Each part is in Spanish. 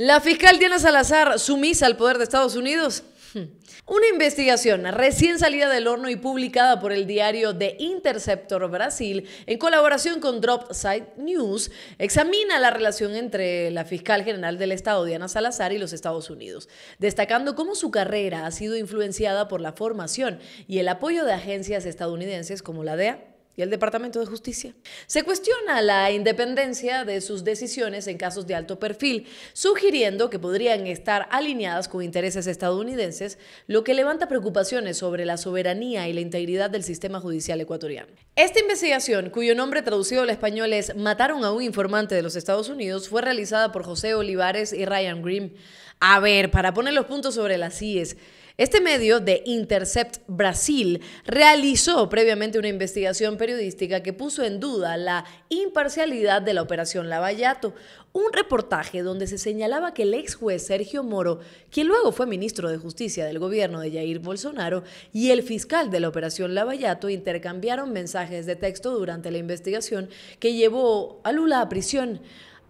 La fiscal Diana Salazar, sumisa al poder de Estados Unidos. Hmm. Una investigación recién salida del horno y publicada por el diario The Interceptor Brasil en colaboración con Dropside News examina la relación entre la fiscal general del Estado Diana Salazar y los Estados Unidos, destacando cómo su carrera ha sido influenciada por la formación y el apoyo de agencias estadounidenses como la DEA y el Departamento de Justicia. Se cuestiona la independencia de sus decisiones en casos de alto perfil, sugiriendo que podrían estar alineadas con intereses estadounidenses, lo que levanta preocupaciones sobre la soberanía y la integridad del sistema judicial ecuatoriano. Esta investigación, cuyo nombre traducido al español es Mataron a un informante de los Estados Unidos, fue realizada por José Olivares y Ryan Grimm. A ver, para poner los puntos sobre las IES, este medio de Intercept Brasil realizó previamente una investigación periodística que puso en duda la imparcialidad de la operación Lavallato, un reportaje donde se señalaba que el ex juez Sergio Moro, quien luego fue ministro de Justicia del gobierno de Jair Bolsonaro, y el fiscal de la operación Lavallato intercambiaron mensajes de texto durante la investigación que llevó a Lula a prisión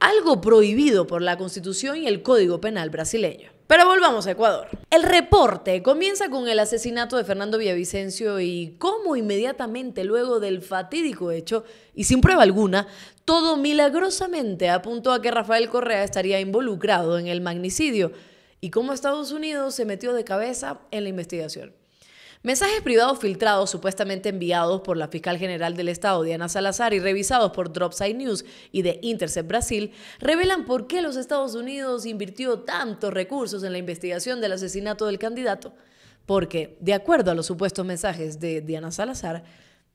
algo prohibido por la Constitución y el Código Penal brasileño. Pero volvamos a Ecuador. El reporte comienza con el asesinato de Fernando Villavicencio y cómo inmediatamente luego del fatídico hecho, y sin prueba alguna, todo milagrosamente apuntó a que Rafael Correa estaría involucrado en el magnicidio y cómo Estados Unidos se metió de cabeza en la investigación. Mensajes privados filtrados, supuestamente enviados por la fiscal general del Estado, Diana Salazar, y revisados por Dropside News y de Intercept Brasil, revelan por qué los Estados Unidos invirtió tantos recursos en la investigación del asesinato del candidato. Porque, de acuerdo a los supuestos mensajes de Diana Salazar,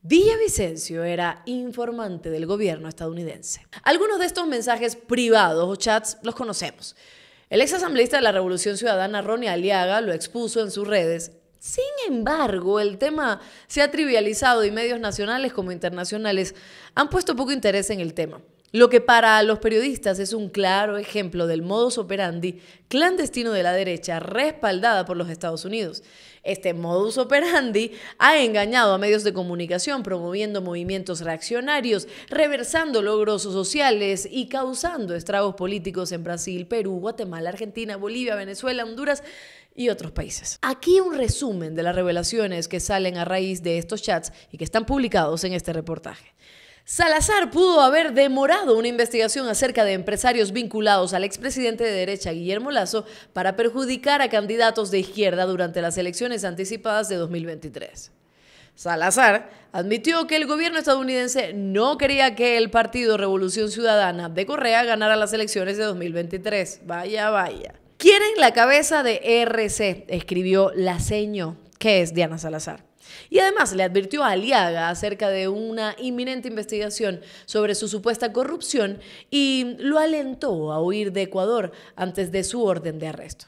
Vicencio era informante del gobierno estadounidense. Algunos de estos mensajes privados o chats los conocemos. El ex de la Revolución Ciudadana, Ronnie Aliaga, lo expuso en sus redes sin embargo, el tema se ha trivializado y medios nacionales como internacionales han puesto poco interés en el tema. Lo que para los periodistas es un claro ejemplo del modus operandi clandestino de la derecha respaldada por los Estados Unidos. Este modus operandi ha engañado a medios de comunicación promoviendo movimientos reaccionarios, reversando logros sociales y causando estragos políticos en Brasil, Perú, Guatemala, Argentina, Bolivia, Venezuela, Honduras y otros países. Aquí un resumen de las revelaciones que salen a raíz de estos chats y que están publicados en este reportaje. Salazar pudo haber demorado una investigación acerca de empresarios vinculados al expresidente de derecha Guillermo Lazo para perjudicar a candidatos de izquierda durante las elecciones anticipadas de 2023. Salazar admitió que el gobierno estadounidense no quería que el Partido Revolución Ciudadana de Correa ganara las elecciones de 2023. Vaya, vaya. Quieren la cabeza de RC, escribió la seño, que es Diana Salazar. Y además le advirtió a Aliaga acerca de una inminente investigación sobre su supuesta corrupción y lo alentó a huir de Ecuador antes de su orden de arresto.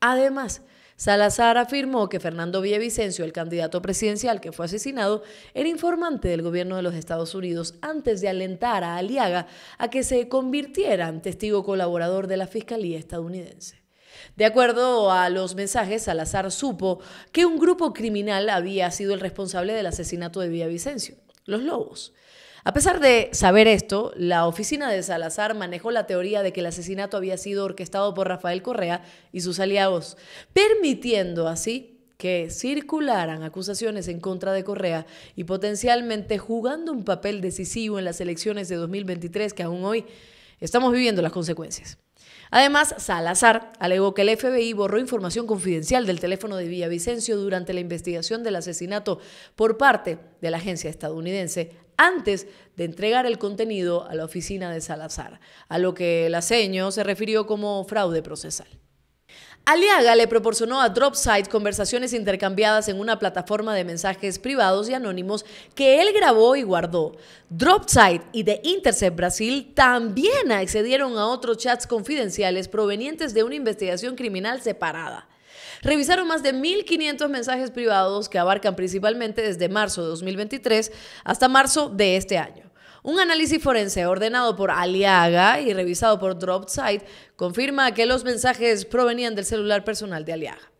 Además, Salazar afirmó que Fernando Villavicencio, el candidato presidencial que fue asesinado, era informante del gobierno de los Estados Unidos antes de alentar a Aliaga a que se convirtiera en testigo colaborador de la Fiscalía estadounidense. De acuerdo a los mensajes, Salazar supo que un grupo criminal había sido el responsable del asesinato de Villavicencio, los Lobos. A pesar de saber esto, la oficina de Salazar manejó la teoría de que el asesinato había sido orquestado por Rafael Correa y sus aliados, permitiendo así que circularan acusaciones en contra de Correa y potencialmente jugando un papel decisivo en las elecciones de 2023 que aún hoy Estamos viviendo las consecuencias. Además, Salazar alegó que el FBI borró información confidencial del teléfono de Villavicencio durante la investigación del asesinato por parte de la agencia estadounidense antes de entregar el contenido a la oficina de Salazar, a lo que el aseño se refirió como fraude procesal. Aliaga le proporcionó a Dropside conversaciones intercambiadas en una plataforma de mensajes privados y anónimos que él grabó y guardó. Dropside y The Intercept Brasil también accedieron a otros chats confidenciales provenientes de una investigación criminal separada. Revisaron más de 1.500 mensajes privados que abarcan principalmente desde marzo de 2023 hasta marzo de este año. Un análisis forense ordenado por Aliaga y revisado por Dropside confirma que los mensajes provenían del celular personal de Aliaga.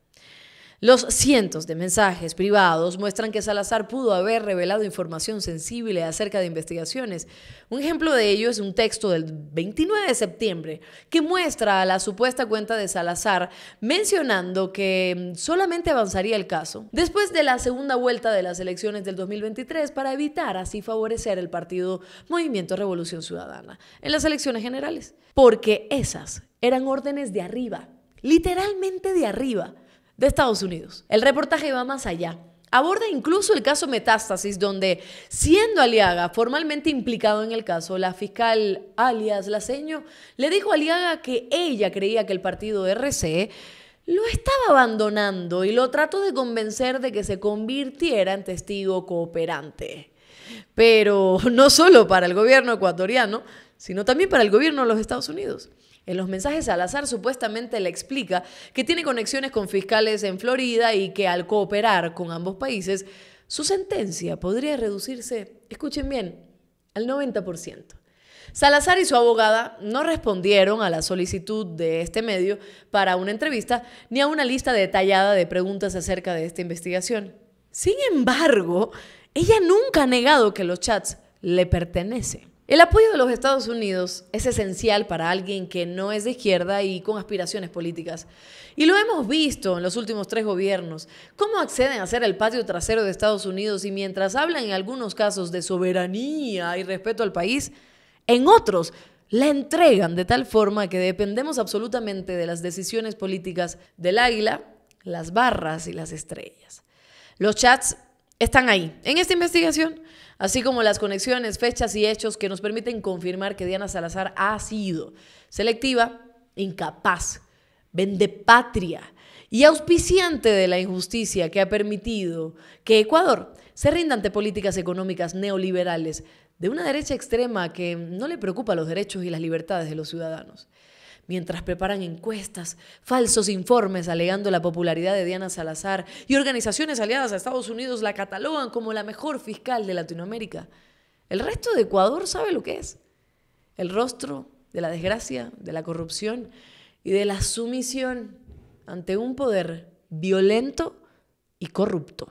Los cientos de mensajes privados muestran que Salazar pudo haber revelado información sensible acerca de investigaciones. Un ejemplo de ello es un texto del 29 de septiembre que muestra la supuesta cuenta de Salazar mencionando que mm, solamente avanzaría el caso después de la segunda vuelta de las elecciones del 2023 para evitar así favorecer el partido Movimiento Revolución Ciudadana en las elecciones generales. Porque esas eran órdenes de arriba, literalmente de arriba de Estados Unidos. El reportaje va más allá. Aborda incluso el caso Metástasis, donde, siendo Aliaga formalmente implicado en el caso, la fiscal alias Laseño le dijo a Aliaga que ella creía que el partido RC lo estaba abandonando y lo trató de convencer de que se convirtiera en testigo cooperante. Pero no solo para el gobierno ecuatoriano, sino también para el gobierno de los Estados Unidos. En los mensajes Salazar supuestamente le explica que tiene conexiones con fiscales en Florida y que al cooperar con ambos países, su sentencia podría reducirse, escuchen bien, al 90%. Salazar y su abogada no respondieron a la solicitud de este medio para una entrevista ni a una lista detallada de preguntas acerca de esta investigación. Sin embargo, ella nunca ha negado que los chats le pertenecen. El apoyo de los Estados Unidos es esencial para alguien que no es de izquierda y con aspiraciones políticas. Y lo hemos visto en los últimos tres gobiernos, cómo acceden a ser el patio trasero de Estados Unidos y mientras hablan en algunos casos de soberanía y respeto al país, en otros la entregan de tal forma que dependemos absolutamente de las decisiones políticas del águila, las barras y las estrellas. Los chats están ahí. En esta investigación así como las conexiones, fechas y hechos que nos permiten confirmar que Diana Salazar ha sido selectiva, incapaz, vende patria y auspiciante de la injusticia que ha permitido que Ecuador se rinda ante políticas económicas neoliberales de una derecha extrema que no le preocupa los derechos y las libertades de los ciudadanos mientras preparan encuestas, falsos informes alegando la popularidad de Diana Salazar y organizaciones aliadas a Estados Unidos la catalogan como la mejor fiscal de Latinoamérica. El resto de Ecuador sabe lo que es. El rostro de la desgracia, de la corrupción y de la sumisión ante un poder violento y corrupto.